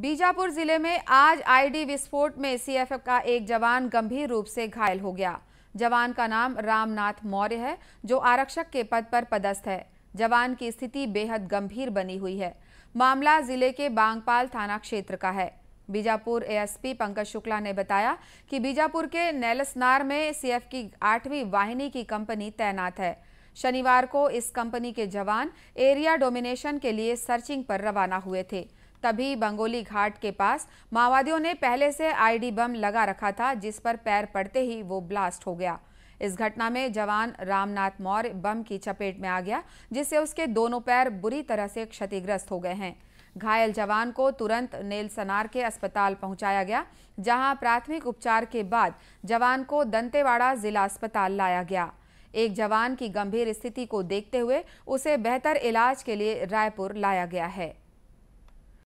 बीजापुर जिले में आज आईडी विस्फोट में सीएफएफ का एक जवान गंभीर रूप से घायल हो गया जवान का नाम रामनाथ मौर्य है जो आरक्षक के पद पर पदस्थ है जवान की स्थिति बेहद गंभीर बनी हुई है मामला जिले के बांगपाल थाना क्षेत्र का है बीजापुर एएसपी पंकज शुक्ला ने बताया कि बीजापुर के नैलसनार में सीएफ की आठवीं वाहिनी की कंपनी तैनात है शनिवार को इस कंपनी के जवान एरिया डोमिनेशन के लिए सर्चिंग पर रवाना हुए थे तभी बंगोली घाट के पास माओवादियों ने पहले से आईडी बम लगा रखा था जिस पर पैर पड़ते ही वो ब्लास्ट हो गया इस घटना में जवान रामनाथ मौर्य बम की चपेट में आ गया जिससे उसके दोनों पैर बुरी तरह से क्षतिग्रस्त हो गए हैं घायल जवान को तुरंत नेलसनार के अस्पताल पहुंचाया गया जहां प्राथमिक उपचार के बाद जवान को दंतेवाड़ा जिला अस्पताल लाया गया एक जवान की गंभीर स्थिति को देखते हुए उसे बेहतर इलाज के लिए रायपुर लाया गया है